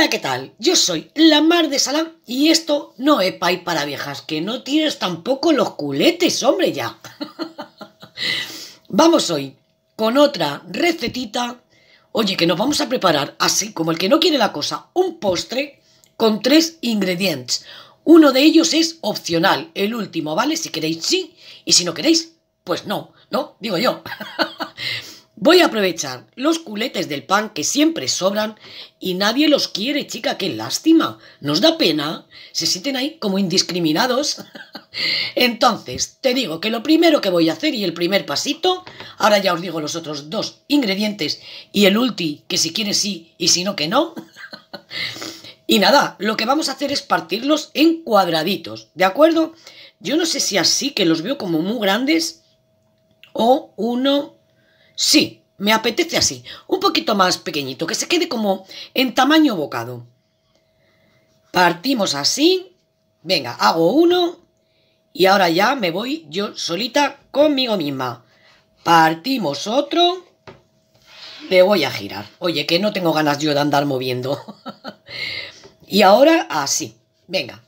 Hola, ¿qué tal? Yo soy la Mar de Salam y esto no es pay para viejas, que no tienes tampoco los culetes, hombre, ya. vamos hoy con otra recetita. Oye, que nos vamos a preparar, así como el que no quiere la cosa, un postre con tres ingredientes. Uno de ellos es opcional, el último, ¿vale? Si queréis, sí, y si no queréis, pues no, ¿no? Digo yo. Voy a aprovechar los culetes del pan que siempre sobran y nadie los quiere, chica, qué lástima. Nos da pena. Se sienten ahí como indiscriminados. Entonces, te digo que lo primero que voy a hacer y el primer pasito, ahora ya os digo los otros dos ingredientes y el ulti, que si quieres sí y si no que no. Y nada, lo que vamos a hacer es partirlos en cuadraditos, ¿de acuerdo? Yo no sé si así, que los veo como muy grandes, o uno, Sí, me apetece así, un poquito más pequeñito, que se quede como en tamaño bocado. Partimos así, venga, hago uno y ahora ya me voy yo solita conmigo misma. Partimos otro, le voy a girar. Oye, que no tengo ganas yo de andar moviendo. y ahora así, venga.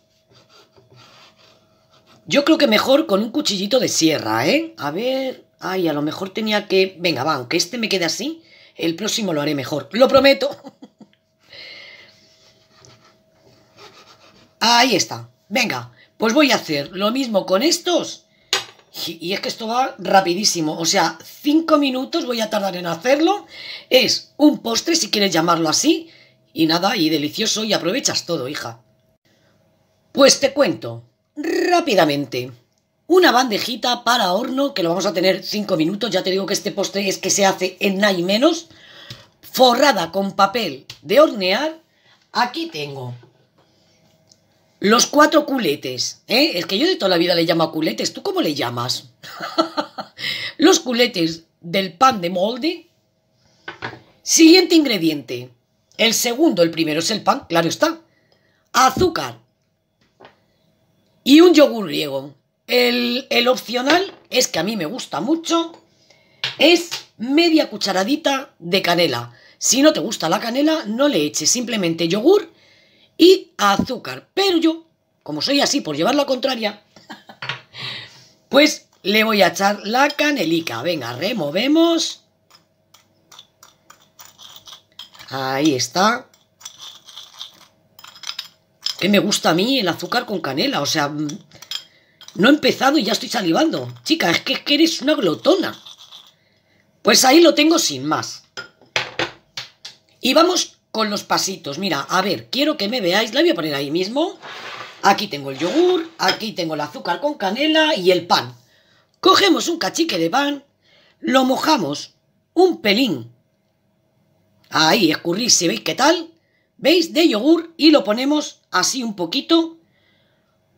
Yo creo que mejor con un cuchillito de sierra, ¿eh? A ver, Ay, a lo mejor tenía que... Venga, va, aunque este me quede así, el próximo lo haré mejor. Lo prometo. Ahí está. Venga, pues voy a hacer lo mismo con estos. Y es que esto va rapidísimo, o sea, cinco minutos voy a tardar en hacerlo. Es un postre, si quieres llamarlo así. Y nada, y delicioso, y aprovechas todo, hija. Pues te cuento rápidamente una bandejita para horno, que lo vamos a tener 5 minutos, ya te digo que este postre es que se hace en nada y menos, forrada con papel de hornear, aquí tengo los cuatro culetes, ¿eh? es que yo de toda la vida le llamo culetes, ¿tú cómo le llamas? los culetes del pan de molde, siguiente ingrediente, el segundo, el primero es el pan, claro está, azúcar y un yogur griego, el, opcional es que a mí me gusta mucho. Es media cucharadita de canela. Si no te gusta la canela, no le eches simplemente yogur y azúcar. Pero yo, como soy así por llevar la contraria, pues le voy a echar la canelica. Venga, removemos. Ahí está. Que me gusta a mí el azúcar con canela. O sea, mm, no he empezado y ya estoy salivando. Chica, es que, eres una glotona. Pues ahí lo tengo sin más. Y vamos con los pasitos. Mira, a ver, quiero que me veáis. La voy a poner ahí mismo. Aquí tengo el yogur, aquí tengo el azúcar con canela y el pan. Cogemos un cachique de pan, lo mojamos un pelín. Ahí, escurrís, si veis qué tal. ¿Veis? De yogur y lo ponemos así un poquito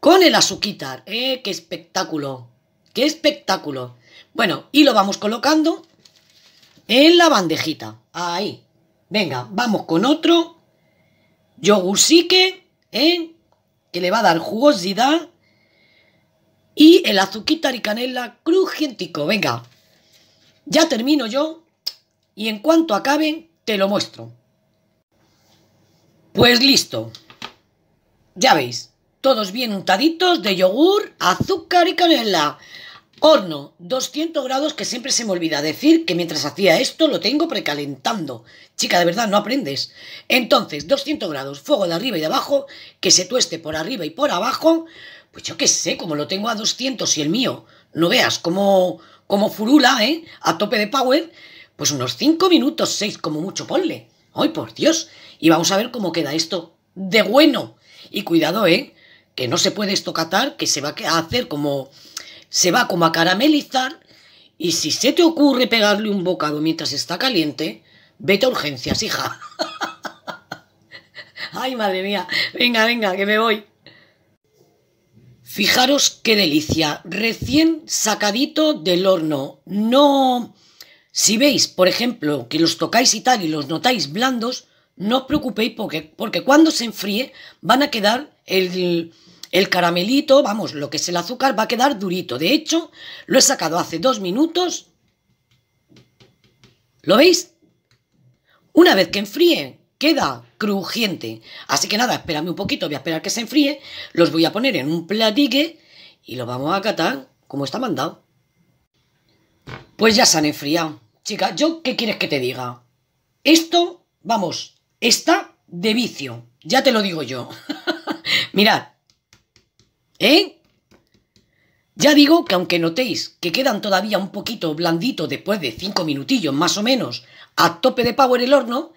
con el azuquitar. ¡Eh, qué espectáculo! ¡Qué espectáculo! Bueno, y lo vamos colocando en la bandejita. Ahí. Venga, vamos con otro. Yogursique, ¿eh? que le va a dar jugosidad. Y el azuquitar y canela crujientico. Venga, ya termino yo. Y en cuanto acaben, te lo muestro. Pues listo. Ya veis, todos bien untaditos de yogur, azúcar y canela. Horno, 200 grados, que siempre se me olvida decir que mientras hacía esto lo tengo precalentando. Chica, de verdad, no aprendes. Entonces, 200 grados, fuego de arriba y de abajo, que se tueste por arriba y por abajo. Pues yo qué sé, como lo tengo a 200 y el mío, no veas, como, como furula, ¿eh? A tope de power, pues unos 5 minutos, 6 como mucho, ponle. ¡Ay, por Dios! Y vamos a ver cómo queda esto de bueno. Y cuidado, ¿eh? que no se puede estocatar, que se va a hacer como, se va como a caramelizar y si se te ocurre pegarle un bocado mientras está caliente, vete a urgencias, hija. Ay, madre mía, venga, venga, que me voy. Fijaros qué delicia, recién sacadito del horno. No, si veis, por ejemplo, que los tocáis y tal y los notáis blandos, no os preocupéis porque, porque cuando se enfríe van a quedar el, caramelito, vamos, lo que es el azúcar, va a quedar durito. De hecho, lo he sacado hace dos minutos. ¿Lo veis? Una vez que enfríe, queda crujiente. Así que nada, espérame un poquito, voy a esperar que se enfríe. Los voy a poner en un platique y los vamos a catar como está mandado. Pues ya se han enfriado. Chicas, ¿yo qué quieres que te diga? Esto, vamos, está de vicio, ya te lo digo yo. Mirad, ¿eh? Ya digo que aunque notéis que quedan todavía un poquito blanditos después de cinco minutillos más o menos a tope de power el horno,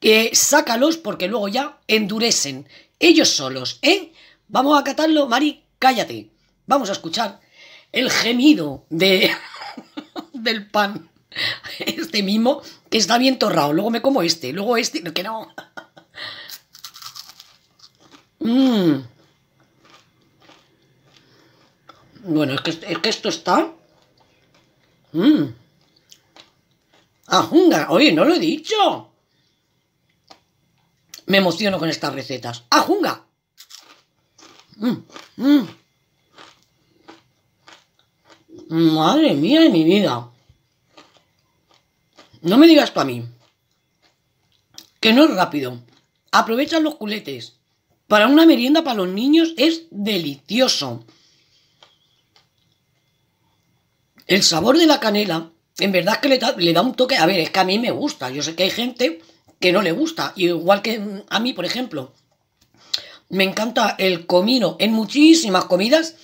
que eh, sácalos porque luego ya endurecen ellos solos, ¿eh? Vamos a catarlo, Mari, cállate. Vamos a escuchar el gemido de del pan este mismo que está bien torrado. Luego me como este, luego este, que no. Mm. Bueno, es que, esto está... Mm. Ajunga, ah, oye, no lo he dicho. Me emociono con estas recetas. ¡Ajunga! Ah, mm, Madre mía de mi vida. No me digas tú a mí que no es rápido. Aprovecha los culetes. Para una merienda para los niños es delicioso. El sabor de la canela, en verdad es que le da, un toque. A ver, es que a mí me gusta. Yo sé que hay gente que no le gusta. Igual que a mí, por ejemplo. Me encanta el comino en muchísimas comidas.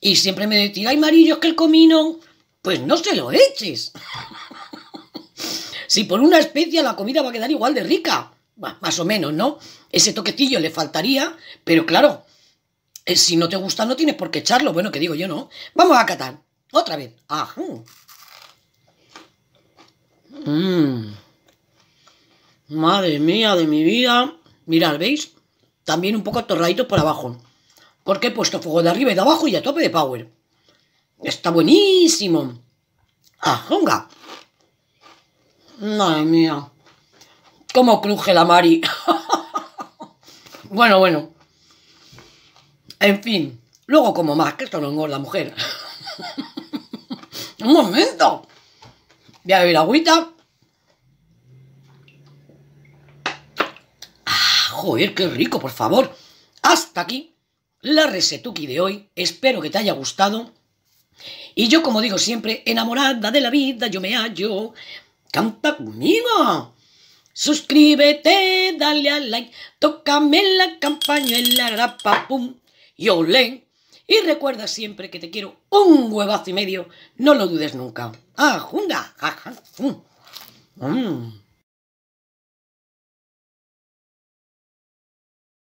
Y siempre me decía, ay, Marillo, que el comino, pues no se lo eches. Si por una especia la comida va a quedar igual de rica. más o menos, ¿no? Ese toquecillo le faltaría, pero claro, eh, si no te gusta no tienes por qué echarlo. Bueno, que digo yo, ¿no? Vamos a catar. Otra vez. Mm. Madre mía de mi vida. Mirad, ¿veis? También un poco atorraditos por abajo. Porque he puesto fuego de arriba y de abajo y a tope de power. Está buenísimo. Ajonga. Ah, Madre mía. Cómo cruje la Mari. bueno, bueno. En fin. Luego como más, que esto no engorda, mujer. Un momento. Voy a beber agüita. Ah, joder, qué rico, por favor. Hasta aquí la resetuki de hoy. Espero que te haya gustado. Y yo, como digo siempre, enamorada de la vida, yo me hallo. Canta conmigo. Suscríbete, dale a like, tócame la la rapa, pum, y olé. Y recuerda siempre que te quiero un huevazo y medio, no lo dudes nunca. ¡Ah, junga!